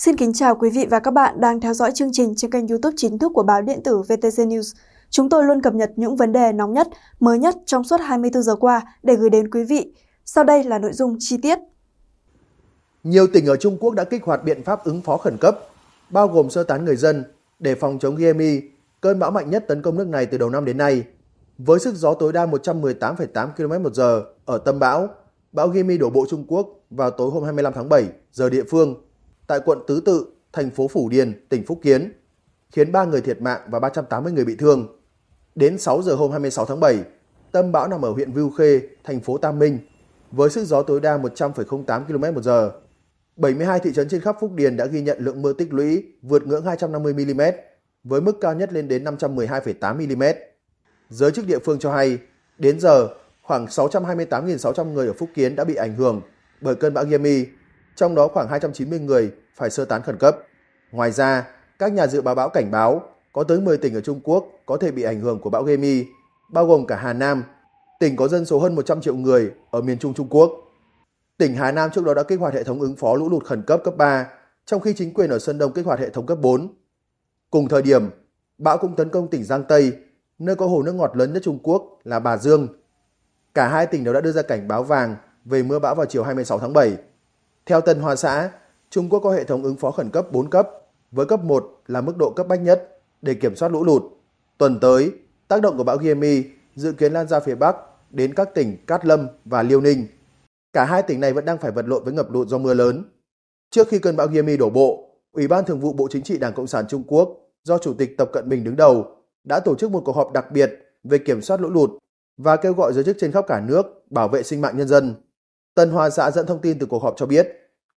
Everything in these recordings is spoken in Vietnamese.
Xin kính chào quý vị và các bạn đang theo dõi chương trình trên kênh youtube chính thức của báo điện tử VTC News. Chúng tôi luôn cập nhật những vấn đề nóng nhất, mới nhất trong suốt 24 giờ qua để gửi đến quý vị. Sau đây là nội dung chi tiết. Nhiều tỉnh ở Trung Quốc đã kích hoạt biện pháp ứng phó khẩn cấp, bao gồm sơ tán người dân để phòng chống Yemi, cơn bão mạnh nhất tấn công nước này từ đầu năm đến nay. Với sức gió tối đa 118,8 km/h ở tâm bão, bão Yemi đổ bộ Trung Quốc vào tối hôm 25 tháng 7 giờ địa phương tại quận Tứ Tự, thành phố Phủ Điền, tỉnh Phúc Kiến, khiến 3 người thiệt mạng và 380 người bị thương. Đến 6 giờ hôm 26 tháng 7, tâm bão nằm ở huyện Vưu Khê, thành phố Tam Minh, với sức gió tối đa 100,08 km một h 72 thị trấn trên khắp Phúc Điền đã ghi nhận lượng mưa tích lũy vượt ngưỡng 250 mm, với mức cao nhất lên đến 512,8 mm. Giới chức địa phương cho hay, đến giờ, khoảng 628.600 người ở Phúc Kiến đã bị ảnh hưởng bởi cơn bão Yemi trong đó khoảng 290 người phải sơ tán khẩn cấp. Ngoài ra, các nhà dự báo bão cảnh báo có tới 10 tỉnh ở Trung Quốc có thể bị ảnh hưởng của bão Gemi, bao gồm cả Hà Nam, tỉnh có dân số hơn 100 triệu người ở miền Trung Trung Quốc. Tỉnh Hà Nam trước đó đã kích hoạt hệ thống ứng phó lũ lụt khẩn cấp cấp 3, trong khi chính quyền ở Sơn Đông kích hoạt hệ thống cấp 4. Cùng thời điểm, bão cũng tấn công tỉnh Giang Tây, nơi có hồ nước ngọt lớn nhất Trung Quốc là Bà Dương. Cả hai tỉnh đều đã đưa ra cảnh báo vàng về mưa bão vào chiều 26 tháng 7. Theo Tân Hoa xã, Trung Quốc có hệ thống ứng phó khẩn cấp 4 cấp, với cấp 1 là mức độ cấp bách nhất để kiểm soát lũ lụt. Tuần tới, tác động của bão Gemi dự kiến lan ra phía Bắc đến các tỉnh Cát Lâm và Liêu Ninh. Cả hai tỉnh này vẫn đang phải vật lộn với ngập lụt do mưa lớn. Trước khi cơn bão Gemi đổ bộ, Ủy ban Thường vụ Bộ Chính trị Đảng Cộng sản Trung Quốc do Chủ tịch Tập Cận Bình đứng đầu đã tổ chức một cuộc họp đặc biệt về kiểm soát lũ lụt và kêu gọi giới chức trên khắp cả nước bảo vệ sinh mạng nhân dân. Tân Hoa Xã dẫn thông tin từ cuộc họp cho biết,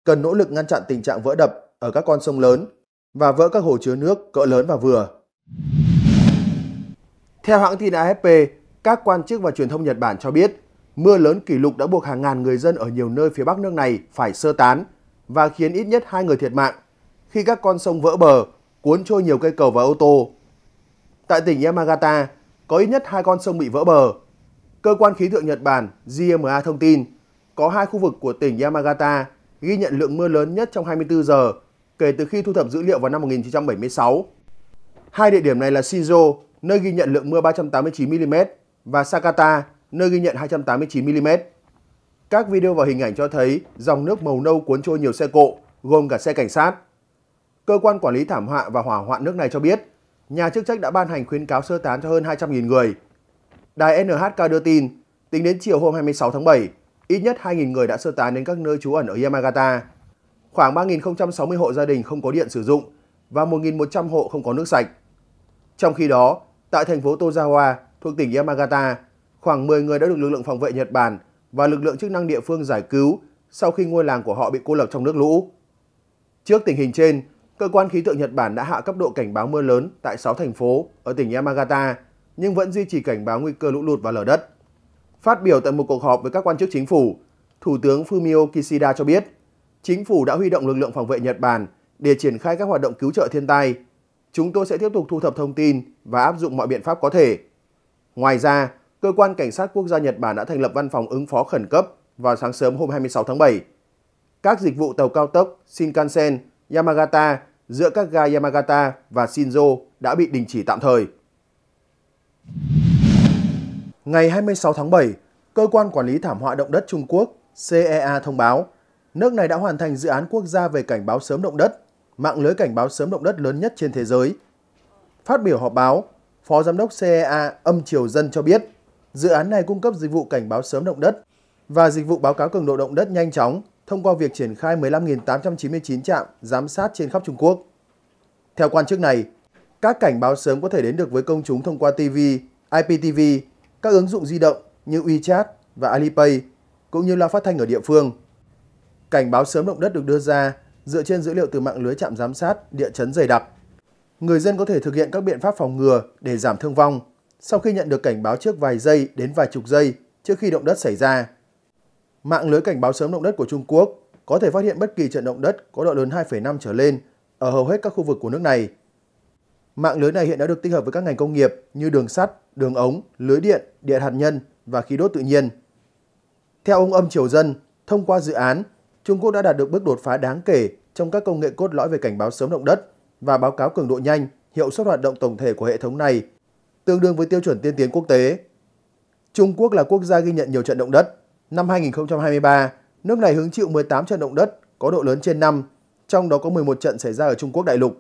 cần nỗ lực ngăn chặn tình trạng vỡ đập ở các con sông lớn và vỡ các hồ chứa nước cỡ lớn và vừa. Theo hãng tin AFP, các quan chức và truyền thông Nhật Bản cho biết, mưa lớn kỷ lục đã buộc hàng ngàn người dân ở nhiều nơi phía bắc nước này phải sơ tán và khiến ít nhất hai người thiệt mạng khi các con sông vỡ bờ, cuốn trôi nhiều cây cầu và ô tô. Tại tỉnh Yamagata, có ít nhất hai con sông bị vỡ bờ. Cơ quan khí tượng Nhật Bản JMA thông tin, có hai khu vực của tỉnh Yamagata ghi nhận lượng mưa lớn nhất trong 24 giờ kể từ khi thu thập dữ liệu vào năm 1976. Hai địa điểm này là Shinzo, nơi ghi nhận lượng mưa 389mm và Sakata, nơi ghi nhận 289mm. Các video và hình ảnh cho thấy dòng nước màu nâu cuốn trôi nhiều xe cộ, gồm cả xe cảnh sát. Cơ quan quản lý thảm họa và hỏa hoạn nước này cho biết, nhà chức trách đã ban hành khuyến cáo sơ tán cho hơn 200.000 người. Đài NHK đưa tin, tính đến chiều hôm 26 tháng 7, ít nhất 2.000 người đã sơ tán đến các nơi trú ẩn ở Yamagata. Khoảng 3.060 hộ gia đình không có điện sử dụng và 1.100 hộ không có nước sạch. Trong khi đó, tại thành phố Tozawa thuộc tỉnh Yamagata, khoảng 10 người đã được lực lượng phòng vệ Nhật Bản và lực lượng chức năng địa phương giải cứu sau khi ngôi làng của họ bị cô lập trong nước lũ. Trước tình hình trên, cơ quan khí tượng Nhật Bản đã hạ cấp độ cảnh báo mưa lớn tại 6 thành phố ở tỉnh Yamagata, nhưng vẫn duy trì cảnh báo nguy cơ lũ lụt và lở đất. Phát biểu tại một cuộc họp với các quan chức chính phủ, Thủ tướng Fumio Kishida cho biết, chính phủ đã huy động lực lượng phòng vệ Nhật Bản để triển khai các hoạt động cứu trợ thiên tai. Chúng tôi sẽ tiếp tục thu thập thông tin và áp dụng mọi biện pháp có thể. Ngoài ra, cơ quan cảnh sát quốc gia Nhật Bản đã thành lập văn phòng ứng phó khẩn cấp vào sáng sớm hôm 26 tháng 7. Các dịch vụ tàu cao tốc Shinkansen, Yamagata giữa các ga Yamagata và Shinzo đã bị đình chỉ tạm thời. Ngày 26 tháng 7, Cơ quan Quản lý Thảm họa Động đất Trung Quốc CEA thông báo, nước này đã hoàn thành dự án quốc gia về cảnh báo sớm động đất, mạng lưới cảnh báo sớm động đất lớn nhất trên thế giới. Phát biểu họp báo, Phó Giám đốc CEA Âm Triều Dân cho biết, dự án này cung cấp dịch vụ cảnh báo sớm động đất và dịch vụ báo cáo cường độ động đất nhanh chóng thông qua việc triển khai 15.899 trạm giám sát trên khắp Trung Quốc. Theo quan chức này, các cảnh báo sớm có thể đến được với công chúng thông qua TV, IPTV, các ứng dụng di động như WeChat và Alipay cũng như loa phát thanh ở địa phương. Cảnh báo sớm động đất được đưa ra dựa trên dữ liệu từ mạng lưới trạm giám sát địa chấn dày đặc. Người dân có thể thực hiện các biện pháp phòng ngừa để giảm thương vong sau khi nhận được cảnh báo trước vài giây đến vài chục giây trước khi động đất xảy ra. Mạng lưới cảnh báo sớm động đất của Trung Quốc có thể phát hiện bất kỳ trận động đất có độ lớn 2,5 trở lên ở hầu hết các khu vực của nước này Mạng lưới này hiện đã được tích hợp với các ngành công nghiệp như đường sắt, đường ống, lưới điện, điện hạt nhân và khí đốt tự nhiên. Theo ông Âm Triều Dân, thông qua dự án, Trung Quốc đã đạt được bước đột phá đáng kể trong các công nghệ cốt lõi về cảnh báo sớm động đất và báo cáo cường độ nhanh, hiệu suất hoạt động tổng thể của hệ thống này, tương đương với tiêu chuẩn tiên tiến quốc tế. Trung Quốc là quốc gia ghi nhận nhiều trận động đất. Năm 2023, nước này hứng chịu 18 trận động đất có độ lớn trên 5, trong đó có 11 trận xảy ra ở Trung Quốc đại lục.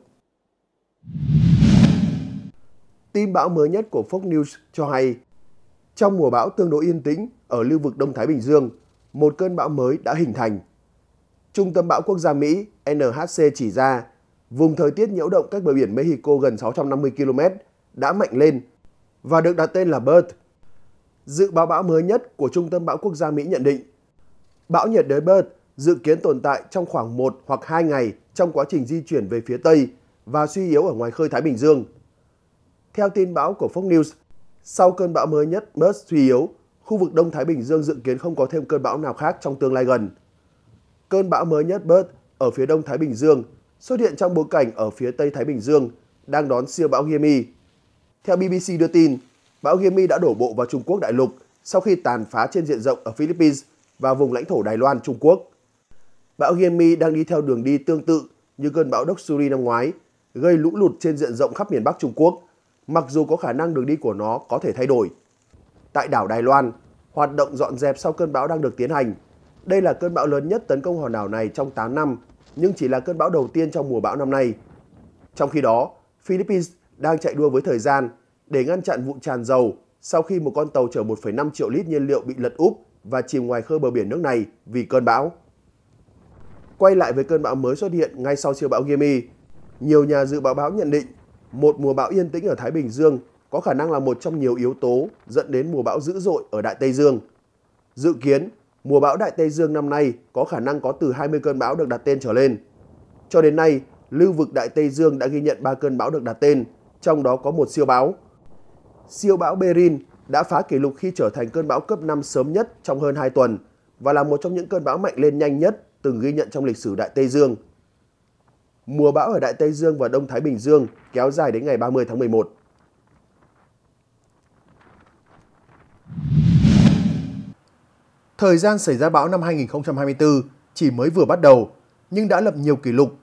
Tin bão mới nhất của Fox News cho hay, trong mùa bão tương đối yên tĩnh ở lưu vực Đông Thái Bình Dương, một cơn bão mới đã hình thành. Trung tâm bão quốc gia Mỹ NHC chỉ ra, vùng thời tiết nhiễu động cách bờ biển Mexico gần 650 km đã mạnh lên và được đặt tên là Bert. Dự báo bão mới nhất của Trung tâm Bão Quốc gia Mỹ nhận định, bão nhiệt đới Bert dự kiến tồn tại trong khoảng 1 hoặc 2 ngày trong quá trình di chuyển về phía Tây và suy yếu ở ngoài khơi Thái Bình Dương. Theo tin báo của Fox News, sau cơn bão mới nhất MERS suy yếu, khu vực Đông Thái Bình Dương dự kiến không có thêm cơn bão nào khác trong tương lai gần. Cơn bão mới nhất MERS ở phía Đông Thái Bình Dương xuất hiện trong bối cảnh ở phía Tây Thái Bình Dương đang đón siêu bão Yemi. Theo BBC đưa tin, bão Yemi đã đổ bộ vào Trung Quốc đại lục sau khi tàn phá trên diện rộng ở Philippines và vùng lãnh thổ Đài Loan, Trung Quốc. Bão Yemi đang đi theo đường đi tương tự như cơn bão Doksuri năm ngoái, gây lũ lụt trên diện rộng khắp miền Bắc Trung Quốc – mặc dù có khả năng đường đi của nó có thể thay đổi. Tại đảo Đài Loan, hoạt động dọn dẹp sau cơn bão đang được tiến hành. Đây là cơn bão lớn nhất tấn công hòn đảo này trong 8 năm, nhưng chỉ là cơn bão đầu tiên trong mùa bão năm nay. Trong khi đó, Philippines đang chạy đua với thời gian để ngăn chặn vụ tràn dầu sau khi một con tàu chở 1,5 triệu lít nhiên liệu bị lật úp và chìm ngoài khơi bờ biển nước này vì cơn bão. Quay lại với cơn bão mới xuất hiện ngay sau siêu bão Gemi, nhiều nhà dự báo báo nhận định một mùa bão yên tĩnh ở Thái Bình Dương có khả năng là một trong nhiều yếu tố dẫn đến mùa bão dữ dội ở Đại Tây Dương. Dự kiến, mùa bão Đại Tây Dương năm nay có khả năng có từ 20 cơn bão được đặt tên trở lên. Cho đến nay, lưu vực Đại Tây Dương đã ghi nhận 3 cơn bão được đặt tên, trong đó có một siêu bão. Siêu bão Berin đã phá kỷ lục khi trở thành cơn bão cấp 5 sớm nhất trong hơn 2 tuần và là một trong những cơn bão mạnh lên nhanh nhất từng ghi nhận trong lịch sử Đại Tây Dương – Mùa bão ở Đại Tây Dương và Đông Thái Bình Dương kéo dài đến ngày 30 tháng 11. Thời gian xảy ra bão năm 2024 chỉ mới vừa bắt đầu, nhưng đã lập nhiều kỷ lục,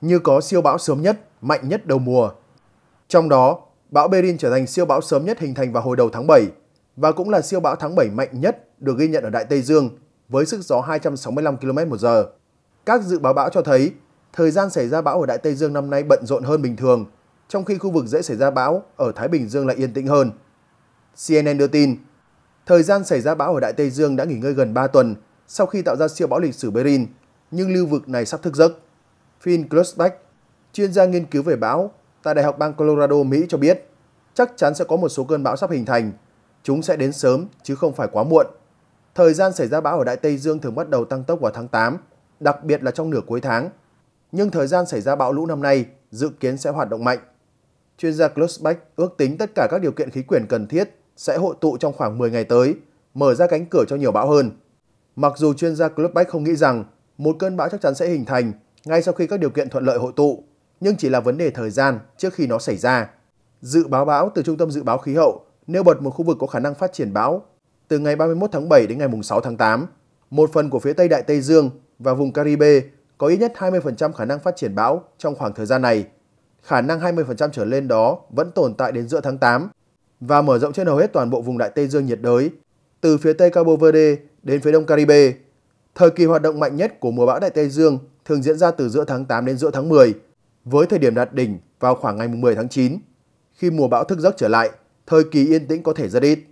như có siêu bão sớm nhất, mạnh nhất đầu mùa. Trong đó, bão Berin trở thành siêu bão sớm nhất hình thành vào hồi đầu tháng 7 và cũng là siêu bão tháng 7 mạnh nhất được ghi nhận ở Đại Tây Dương với sức gió 265 km/h. Các dự báo bão cho thấy Thời gian xảy ra bão ở Đại Tây Dương năm nay bận rộn hơn bình thường, trong khi khu vực dễ xảy ra bão ở Thái Bình Dương lại yên tĩnh hơn. CNN đưa tin, thời gian xảy ra bão ở Đại Tây Dương đã nghỉ ngơi gần 3 tuần sau khi tạo ra siêu bão lịch sử Berin, nhưng lưu vực này sắp thức giấc. Finn Klusbeck, chuyên gia nghiên cứu về bão tại Đại học bang Colorado, Mỹ cho biết, chắc chắn sẽ có một số cơn bão sắp hình thành. Chúng sẽ đến sớm chứ không phải quá muộn. Thời gian xảy ra bão ở Đại Tây Dương thường bắt đầu tăng tốc vào tháng 8, đặc biệt là trong nửa cuối tháng nhưng thời gian xảy ra bão lũ năm nay dự kiến sẽ hoạt động mạnh. Chuyên gia Klusbach ước tính tất cả các điều kiện khí quyển cần thiết sẽ hội tụ trong khoảng 10 ngày tới, mở ra cánh cửa cho nhiều bão hơn. Mặc dù chuyên gia Klusbach không nghĩ rằng một cơn bão chắc chắn sẽ hình thành ngay sau khi các điều kiện thuận lợi hội tụ, nhưng chỉ là vấn đề thời gian trước khi nó xảy ra. Dự báo bão từ Trung tâm Dự báo Khí hậu nêu bật một khu vực có khả năng phát triển bão từ ngày 31 tháng 7 đến ngày 6 tháng 8. Một phần của phía Tây Đại Tây Dương và vùng Caribe có ít nhất 20% khả năng phát triển bão trong khoảng thời gian này. Khả năng 20% trở lên đó vẫn tồn tại đến giữa tháng 8 và mở rộng trên hầu hết toàn bộ vùng Đại Tây Dương nhiệt đới, từ phía Tây Cabo Verde đến phía Đông Caribe. Thời kỳ hoạt động mạnh nhất của mùa bão Đại Tây Dương thường diễn ra từ giữa tháng 8 đến giữa tháng 10, với thời điểm đạt đỉnh vào khoảng ngày 10 tháng 9. Khi mùa bão thức giấc trở lại, thời kỳ yên tĩnh có thể rất ít.